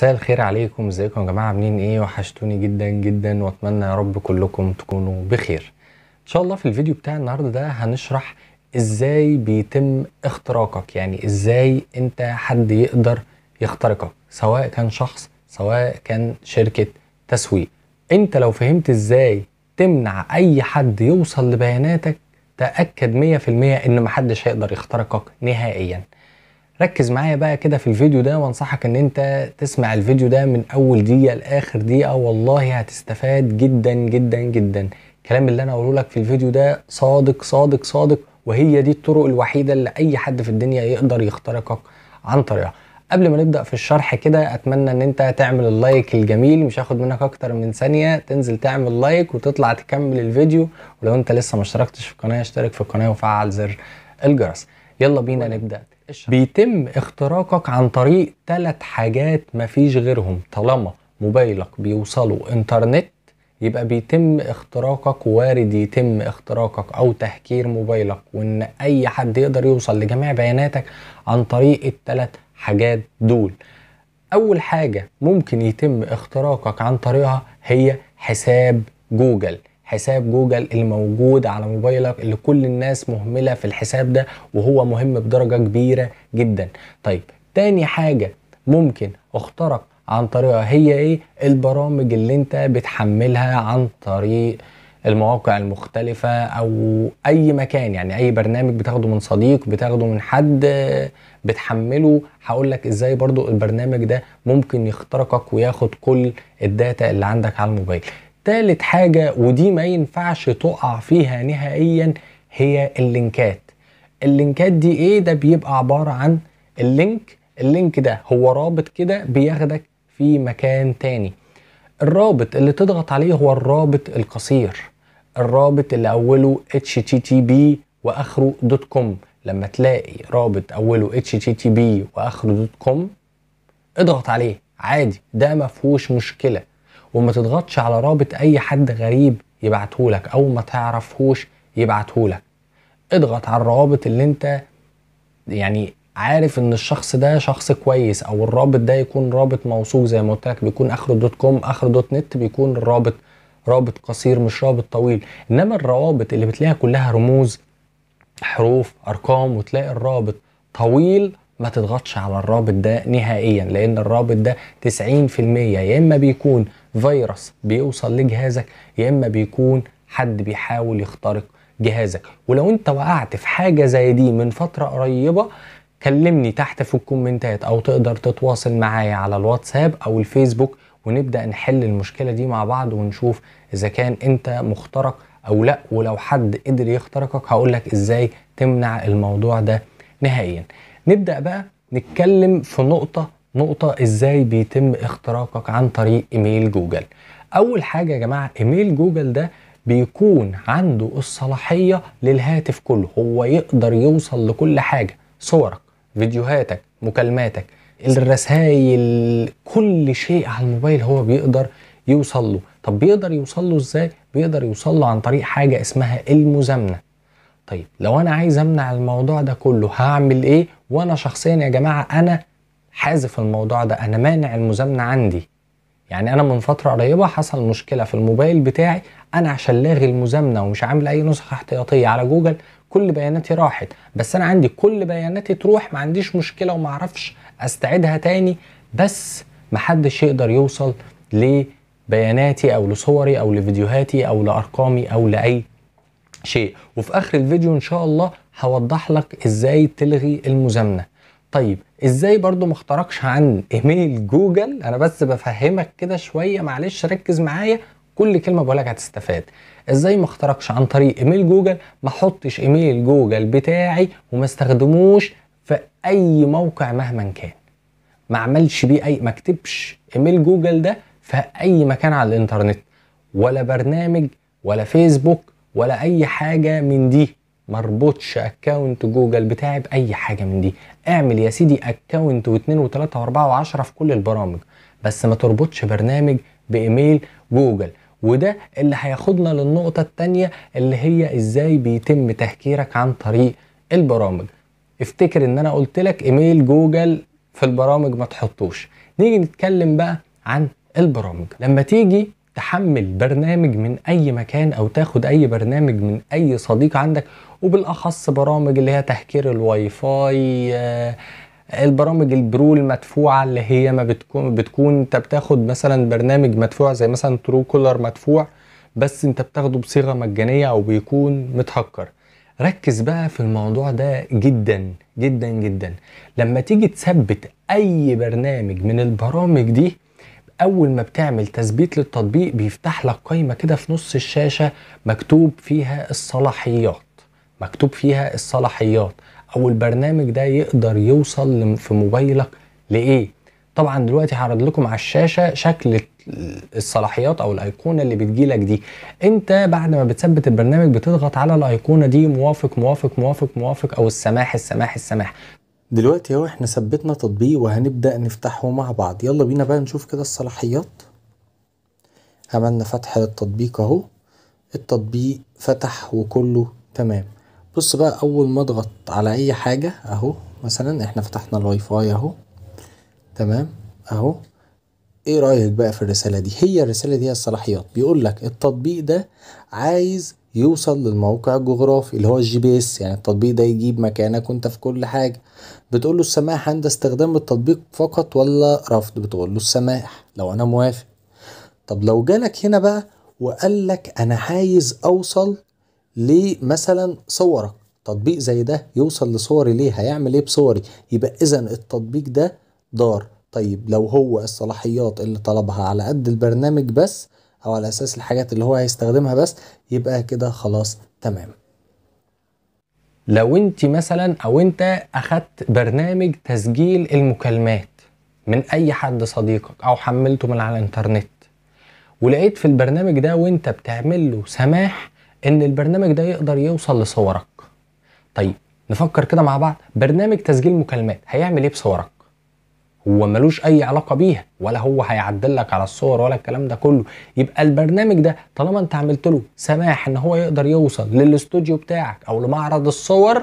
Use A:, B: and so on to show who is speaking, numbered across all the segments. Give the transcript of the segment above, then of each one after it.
A: مساء الخير عليكم ازيكم يا جماعه عاملين ايه وحشتوني جدا جدا واتمنى يا رب كلكم تكونوا بخير ان شاء الله في الفيديو بتاع النهارده ده هنشرح ازاي بيتم اختراقك يعني ازاي انت حد يقدر يخترقك سواء كان شخص سواء كان شركه تسويق انت لو فهمت ازاي تمنع اي حد يوصل لبياناتك تاكد 100% ان محدش هيقدر يخترقك نهائيا ركز معايا بقى كده في الفيديو ده وانصحك ان انت تسمع الفيديو ده من اول دقيقه لاخر دقيقه والله هتستفاد جدا جدا جدا الكلام اللي انا اقوله لك في الفيديو ده صادق صادق صادق وهي دي الطرق الوحيده اللي اي حد في الدنيا يقدر يخترقك عن طريقها قبل ما نبدا في الشرح كده اتمنى ان انت تعمل اللايك الجميل مش هاخد منك اكتر من ثانيه تنزل تعمل لايك وتطلع تكمل الفيديو ولو انت لسه ما اشتركتش في القناه اشترك في القناه وفعل زر الجرس يلا بينا نبدا بيتم اختراقك عن طريق ثلاث حاجات مفيش غيرهم طالما موبايلك بيوصله انترنت يبقى بيتم اختراقك وارد يتم اختراقك او تهكير موبايلك وان اي حد يقدر يوصل لجميع بياناتك عن طريق الثلاث حاجات دول اول حاجة ممكن يتم اختراقك عن طريقها هي حساب جوجل حساب جوجل اللي موجود على موبايلك اللي كل الناس مهمله في الحساب ده وهو مهم بدرجه كبيره جدا طيب تاني حاجه ممكن اخترق عن طريقها هي ايه البرامج اللي انت بتحملها عن طريق المواقع المختلفة أو أي مكان يعني أي برنامج بتاخده من صديق بتاخده من حد بتحمله هقول لك إزاي برضو البرنامج ده ممكن يخترقك وياخد كل الداتا اللي عندك على الموبايل تالت حاجة ودي ما ينفعش تقع فيها نهائيا هي اللينكات اللينكات دي ايه ده بيبقى عبارة عن اللينك اللينك ده هو رابط كده بياخدك في مكان تاني الرابط اللي تضغط عليه هو الرابط القصير الرابط اللي اوله http واخره دوت كوم لما تلاقي رابط اوله http واخره دوت كوم اضغط عليه عادي ده مفهوش مشكله وما تضغطش على رابط اي حد غريب يبعتهولك او ما تعرفهوش يبعتهولك اضغط على الروابط اللي انت يعني عارف ان الشخص ده شخص كويس او الرابط ده يكون رابط موثوق زي ما قلت لك بيكون اخره دوت كوم اخره دوت نت بيكون الرابط رابط قصير مش رابط طويل انما الروابط اللي بتلاقيها كلها رموز حروف ارقام وتلاقي الرابط طويل ما تضغطش على الرابط ده نهائيا لان الرابط ده 90% يا اما بيكون فيروس بيوصل لجهازك يا اما بيكون حد بيحاول يخترق جهازك ولو انت وقعت في حاجه زي دي من فتره قريبه كلمني تحت في الكومنتات او تقدر تتواصل معايا على الواتساب او الفيسبوك ونبدا نحل المشكله دي مع بعض ونشوف اذا كان انت مخترق او لا ولو حد قدر يخترقك هقول لك ازاي تمنع الموضوع ده نهائيا نبدا بقى نتكلم في نقطه نقطة ازاي بيتم اختراقك عن طريق ايميل جوجل اول حاجة يا جماعة ايميل جوجل ده بيكون عنده الصلاحية للهاتف كله هو يقدر يوصل لكل حاجة صورك فيديوهاتك مكالماتك الرسائل كل شيء على الموبايل هو بيقدر يوصل له طب بيقدر يوصل له ازاي بيقدر يوصل له عن طريق حاجة اسمها المزامنة طيب لو انا عايز امنع الموضوع ده كله هعمل ايه وانا شخصيا يا جماعه انا حازف الموضوع ده انا مانع المزامنه عندي يعني انا من فتره قريبه حصل مشكله في الموبايل بتاعي انا عشان لاغي المزامنه ومش عامل اي نسخه احتياطيه على جوجل كل بياناتي راحت بس انا عندي كل بياناتي تروح ما عنديش مشكله وما اعرفش استعيدها تاني بس محدش يقدر يوصل لبياناتي او لصوري او لفيديوهاتي او لارقامي او لاي شيء وفي اخر الفيديو ان شاء الله هوضح لك ازاي تلغي المزامنه طيب ازاي برضو ما اخترقش عن ايميل جوجل انا بس بفهمك كده شويه معلش ركز معايا كل كلمه بقولك هتستفاد ازاي ما اخترقش عن طريق ايميل جوجل ما احطش ايميل جوجل بتاعي وما استخدموش في اي موقع مهما كان ما عملش بيه اي ما اكتبش ايميل جوجل ده في اي مكان على الانترنت ولا برنامج ولا فيسبوك ولا اي حاجه من دي مربوطش اكونت جوجل بتاعي باي حاجه من دي اعمل يا سيدي اكونت واثنين وثلاثه واربعه وعشره في كل البرامج بس ما تربطش برنامج بايميل جوجل وده اللي هياخدنا للنقطة التانية اللي هي ازاي بيتم تهكيرك عن طريق البرامج افتكر ان انا قلت لك ايميل جوجل في البرامج ما تحطوش نيجي نتكلم بقى عن البرامج لما تيجي تحمل برنامج من اي مكان او تاخد اي برنامج من اي صديق عندك وبالاخص برامج اللي هي تهكير الواي فاي آه، البرامج البرو المدفوعه اللي هي ما بتكون بتكون انت بتاخد مثلا برنامج مدفوع زي مثلا ترو كولر مدفوع بس انت بتاخده بصيغه مجانيه او بيكون متهكر ركز بقى في الموضوع ده جدا جدا جدا لما تيجي تثبت اي برنامج من البرامج دي اول ما بتعمل تثبيت للتطبيق بيفتح لك قائمه كده في نص الشاشه مكتوب فيها الصلاحيات مكتوب فيها الصلاحيات او البرنامج ده يقدر يوصل في موبايلك لايه طبعا دلوقتي هعرض لكم على الشاشه شكل الصلاحيات او الايقونه اللي بتجيلك دي انت بعد ما بتثبت البرنامج بتضغط على الايقونه دي موافق موافق موافق موافق او السماح السماح السماح دلوقتي اهو احنا ثبتنا تطبيق وهنبدأ نفتحه مع بعض يلا بينا بقى نشوف كده الصلاحيات عملنا فتح للتطبيق اهو التطبيق فتح وكله تمام بص بقى اول ما اضغط على اي حاجة اهو مثلا احنا فتحنا الواي فاي اهو تمام اهو ايه رأيك بقى في الرسالة دي هي الرسالة دي هي الصلاحيات بيقول لك التطبيق ده عايز يوصل للموقع الجغرافي اللي هو الجي بي اس يعني التطبيق ده يجيب مكانك وانت في كل حاجة بتقول له السماح عند استخدام التطبيق فقط ولا رفض بتقول له السماح لو انا موافق طب لو جالك هنا بقى وقال لك انا عايز اوصل لمثلا صورك تطبيق زي ده يوصل لصوري ليه هيعمل ايه بصوري يبقى اذا التطبيق ده دار طيب لو هو الصلاحيات اللي طلبها على قد البرنامج بس او على اساس الحاجات اللي هو هيستخدمها بس يبقى كده خلاص تمام لو انت مثلا او انت اخدت برنامج تسجيل المكالمات من اي حد صديقك او حملته من على الانترنت ولقيت في البرنامج ده وانت بتعمل له سماح ان البرنامج ده يقدر يوصل لصورك طيب نفكر كده مع بعض برنامج تسجيل مكالمات هيعمل ايه بصورك هو ملوش اي علاقه بيها ولا هو هيعدل لك على الصور ولا الكلام ده كله يبقى البرنامج ده طالما انت عملت له سماح ان هو يقدر يوصل للاستوديو بتاعك او لمعرض الصور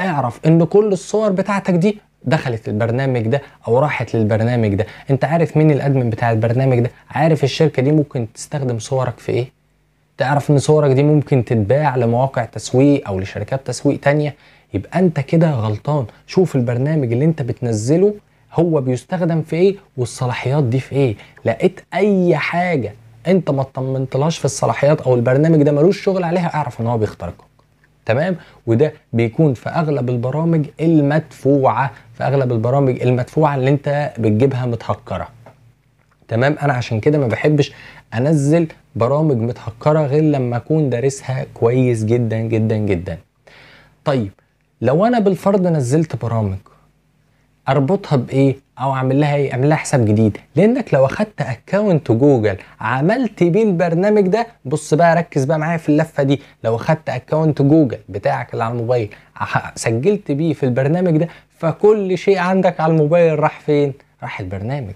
A: اعرف ان كل الصور بتاعتك دي دخلت البرنامج ده او راحت للبرنامج ده انت عارف مين الادمن بتاع البرنامج ده عارف الشركه دي ممكن تستخدم صورك في ايه تعرف ان صورك دي ممكن تتباع لمواقع تسويق او لشركات تسويق تانية يبقى انت كده غلطان شوف البرنامج اللي انت بتنزله هو بيستخدم في ايه والصلاحيات دي في ايه لقيت اي حاجه انت ما اطمنتلهاش في الصلاحيات او البرنامج ده ملوش شغل عليها اعرف ان هو بيخترقك تمام وده بيكون في اغلب البرامج المدفوعه في اغلب البرامج المدفوعه اللي انت بتجيبها متهكره تمام انا عشان كده ما بحبش انزل برامج متهكره غير لما اكون دارسها كويس جدا جدا جدا طيب لو انا بالفرض نزلت برامج اربطها بايه او اعمل لها ايه اعمل لها حساب جديد لانك لو اخدت اكونت جوجل عملت بيه البرنامج ده بص بقى ركز بقى معايا في اللفه دي لو اخدت اكونت جوجل بتاعك اللي على الموبايل سجلت بيه في البرنامج ده فكل شيء عندك على الموبايل راح فين راح البرنامج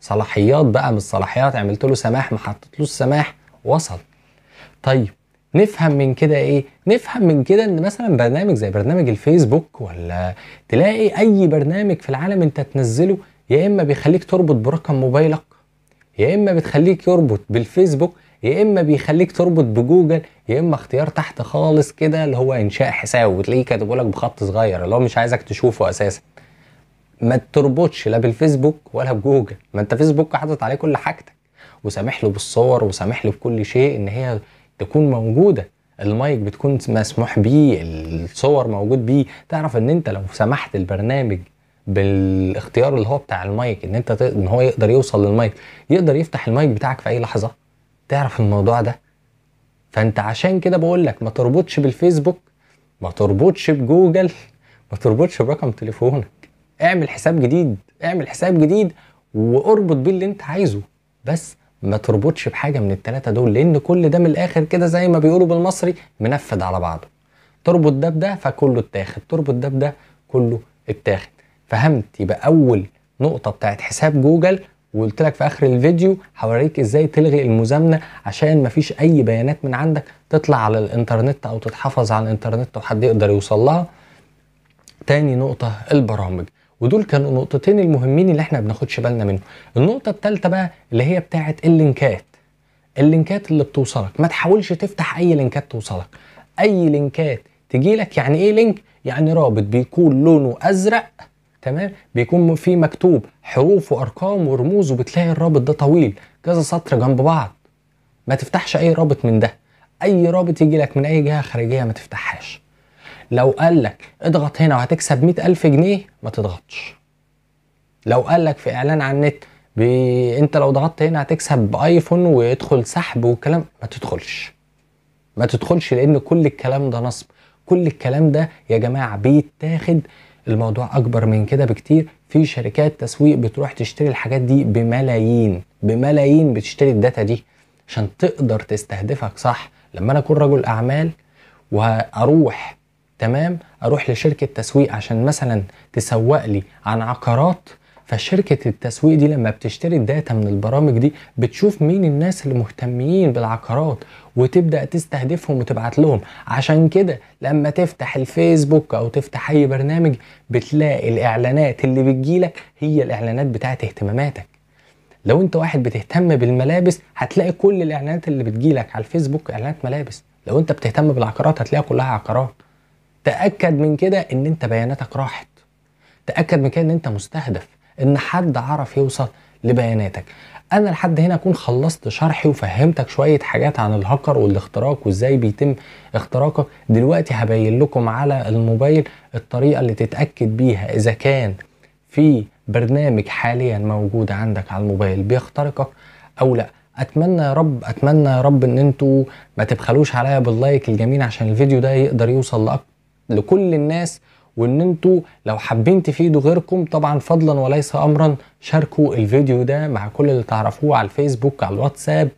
A: صلاحيات بقى من الصلاحيات عملت له سماح ما حطيتلوش سماح وصل طيب نفهم من كده ايه نفهم من كده ان مثلا برنامج زي برنامج الفيسبوك ولا تلاقي اي برنامج في العالم انت تنزله يا اما بيخليك تربط برقم موبايلك يا اما بتخليك يربط بالفيسبوك يا اما بيخليك تربط بجوجل يا اما اختيار تحت خالص كده اللي هو انشاء حساب وتلاقيه كاتبه لك بخط صغير اللي هو مش عايزك تشوفه اساسا ما تربطش لا بالفيسبوك ولا بجوجل ما انت فيسبوك حاطط عليه كل حاجتك وسامح له بالصور وسامح له بكل شيء ان هي تكون موجوده المايك بتكون مسموح بيه الصور موجود بيه تعرف ان انت لو سمحت البرنامج بالاختيار اللي هو بتاع المايك ان انت ان هو يقدر يوصل للمايك يقدر يفتح المايك بتاعك في اي لحظه تعرف الموضوع ده فانت عشان كده بقول لك ما تربطش بالفيسبوك ما تربطش بجوجل ما تربطش برقم تليفونك اعمل حساب جديد اعمل حساب جديد واربط بيه اللي انت عايزه بس ما تربطش بحاجه من الثلاثه دول لان كل ده من الاخر كده زي ما بيقولوا بالمصري منفذ على بعضه تربط ده بده فكله اتاخد تربط ده بده كله اتاخد فهمت يبقى اول نقطه بتاعت حساب جوجل وقلت لك في اخر الفيديو هوريك ازاي تلغي المزامنه عشان مفيش اي بيانات من عندك تطلع على الانترنت او تتحفظ على الانترنت وحد يقدر يوصل لها تاني نقطه البرامج ودول كانوا النقطتين المهمين اللي احنا ما بناخدش بالنا منهم النقطه الثالثه بقى اللي هي بتاعه اللينكات اللينكات اللي بتوصلك ما تحاولش تفتح اي لينكات توصلك اي لينكات تجي لك يعني ايه لينك يعني رابط بيكون لونه ازرق تمام بيكون فيه مكتوب حروف وارقام ورموز وبتلاقي الرابط ده طويل كذا سطر جنب بعض ما تفتحش اي رابط من ده اي رابط يجي لك من اي جهه خارجيه ما تفتحهاش لو قال لك اضغط هنا وهتكسب 100000 جنيه ما تضغطش لو قال لك في اعلان على النت بي... انت لو ضغطت هنا هتكسب ايفون ويدخل سحب والكلام ما تدخلش ما تدخلش لان كل الكلام ده نصب كل الكلام ده يا جماعه بيتاخد الموضوع اكبر من كده بكتير في شركات تسويق بتروح تشتري الحاجات دي بملايين بملايين بتشتري الداتا دي عشان تقدر تستهدفك صح لما انا اكون رجل اعمال واروح تمام اروح لشركه تسويق عشان مثلا تسوق لي عن عقارات فشركه التسويق دي لما بتشتري الداتا من البرامج دي بتشوف مين الناس اللي مهتمين بالعقارات وتبدا تستهدفهم وتبعت لهم عشان كده لما تفتح الفيسبوك او تفتح اي برنامج بتلاقي الاعلانات اللي بتجيلك هي الاعلانات بتاعت اهتماماتك لو انت واحد بتهتم بالملابس هتلاقي كل الاعلانات اللي بتجيلك على الفيسبوك اعلانات ملابس لو انت بتهتم بالعقارات هتلاقي كلها عقارات تاكد من كده ان انت بياناتك راحت تاكد من كده ان انت مستهدف ان حد عرف يوصل لبياناتك انا لحد هنا اكون خلصت شرحي وفهمتك شويه حاجات عن الهاكر والاختراق وازاي بيتم اختراقك دلوقتي هبين لكم على الموبايل الطريقه اللي تتاكد بيها اذا كان في برنامج حاليا موجود عندك على الموبايل بيخترقك او لا اتمنى يا رب اتمنى يا رب ان انتوا ما تبخلوش عليا باللايك الجميل عشان الفيديو ده يقدر يوصل لاكتر لكل الناس وان انتوا لو حابين تفيدوا غيركم طبعا فضلا وليس امرا شاركوا الفيديو ده مع كل اللي تعرفوه على الفيسبوك على الواتساب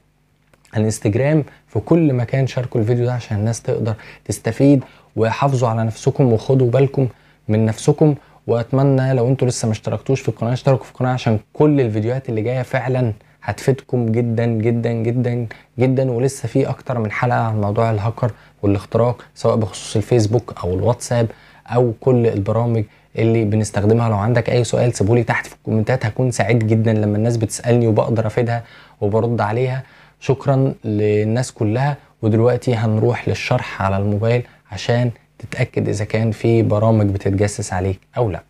A: على الانستجرام في كل مكان شاركوا الفيديو ده عشان الناس تقدر تستفيد وحافظوا على نفسكم وخدوا بالكم من نفسكم واتمنى لو انتوا لسه ما اشتركتوش في القناه اشتركوا في القناه عشان كل الفيديوهات اللي جايه فعلا هتفيدكم جدا جدا جدا جدا ولسه في اكتر من حلقه عن موضوع الهاكر والاختراق سواء بخصوص الفيسبوك او الواتساب او كل البرامج اللي بنستخدمها لو عندك اي سؤال لي تحت في الكومنتات هكون سعيد جدا لما الناس بتسالني وبقدر افيدها وبرد عليها شكرا للناس كلها ودلوقتي هنروح للشرح على الموبايل عشان تتاكد اذا كان في برامج بتتجسس عليك او لا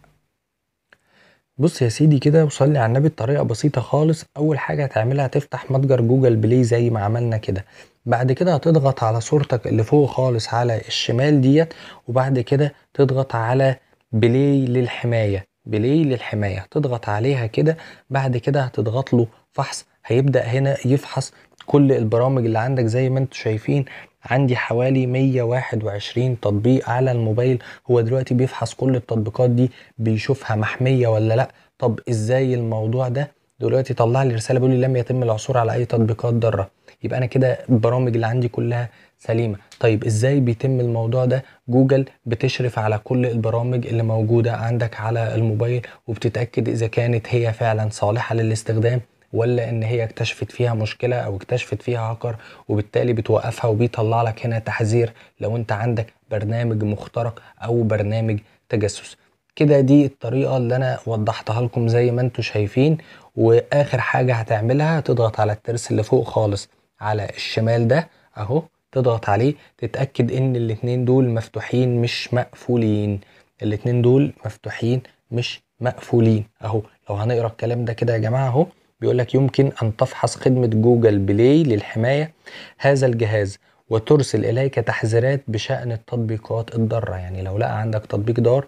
A: بص يا سيدي كده وصلي على النبي بطريقة بسيطة خالص أول حاجة هتعملها هتفتح متجر جوجل بلاي زي ما عملنا كده بعد كده هتضغط على صورتك اللي فوق خالص على الشمال ديت وبعد كده تضغط على بلاي للحماية بلاي للحماية تضغط عليها كده بعد كده هتضغط له فحص هيبدأ هنا يفحص كل البرامج اللي عندك زي ما انتم شايفين عندي حوالي 121 تطبيق على الموبايل هو دلوقتي بيفحص كل التطبيقات دي بيشوفها محميه ولا لا طب ازاي الموضوع ده دلوقتي طلع لي رساله بيقول لي لم يتم العثور على اي تطبيقات ضاره يبقى انا كده البرامج اللي عندي كلها سليمه طيب ازاي بيتم الموضوع ده جوجل بتشرف على كل البرامج اللي موجوده عندك على الموبايل وبتتاكد اذا كانت هي فعلا صالحه للاستخدام ولا ان هي اكتشفت فيها مشكله او اكتشفت فيها هاكر وبالتالي بتوقفها وبيطلع لك هنا تحذير لو انت عندك برنامج مخترق او برنامج تجسس كده دي الطريقه اللي انا وضحتها لكم زي ما انتم شايفين واخر حاجه هتعملها تضغط على الترس اللي فوق خالص على الشمال ده اهو تضغط عليه تتاكد ان الاتنين دول مفتوحين مش مقفولين الاتنين دول مفتوحين مش مقفولين اهو لو هنقرا الكلام ده كده يا جماعه اهو بيقول لك يمكن أن تفحص خدمة جوجل بلاي للحماية هذا الجهاز وترسل إليك تحذيرات بشأن التطبيقات الضارة يعني لو لقى عندك تطبيق ضار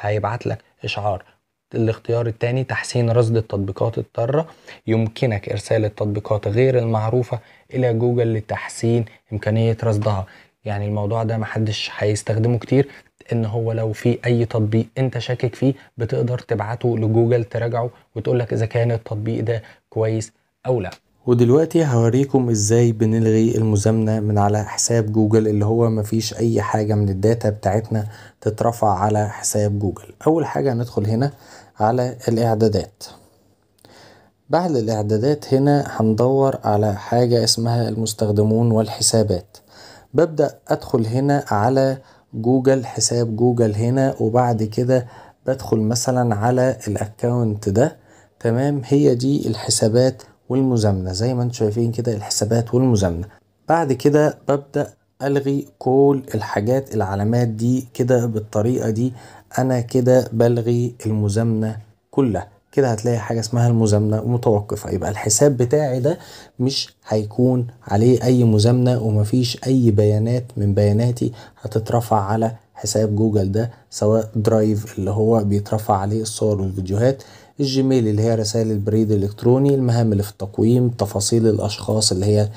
A: هيبعت لك إشعار الاختيار الثاني تحسين رصد التطبيقات الضارة يمكنك إرسال التطبيقات غير المعروفة إلى جوجل لتحسين إمكانية رصدها يعني الموضوع ده محدش هيستخدمه كتير ان هو لو في اي تطبيق انت شاكك فيه بتقدر تبعته لجوجل تراجعه وتقول لك اذا كان التطبيق ده كويس او لا ودلوقتي هوريكم ازاي بنلغي المزامنة من على حساب جوجل اللي هو مفيش اي حاجة من الداتا بتاعتنا تترفع على حساب جوجل اول حاجة هندخل هنا على الاعدادات بعد الاعدادات هنا هندور على حاجة اسمها المستخدمون والحسابات ببدأ ادخل هنا على جوجل حساب جوجل هنا وبعد كده بدخل مثلا على الاكونت ده تمام هي دي الحسابات والمزامنة زي ما انتم شايفين كده الحسابات والمزامنة بعد كده ببدأ ألغي كل الحاجات العلامات دي كده بالطريقة دي أنا كده بلغي المزامنة كلها كده هتلاقي حاجه اسمها المزامنه متوقفه يبقى الحساب بتاعي ده مش هيكون عليه اي مزامنه ومفيش اي بيانات من بياناتي هتترفع على حساب جوجل ده سواء درايف اللي هو بيترفع عليه الصور والفيديوهات الجيميل اللي هي رسائل البريد الالكتروني المهام اللي في التقويم تفاصيل الاشخاص اللي هي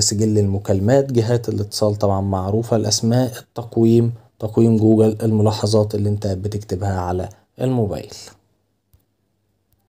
A: سجل المكالمات جهات الاتصال طبعا معروفة الأسماء التقويم تقويم جوجل الملاحظات اللي انت بتكتبها على الموبايل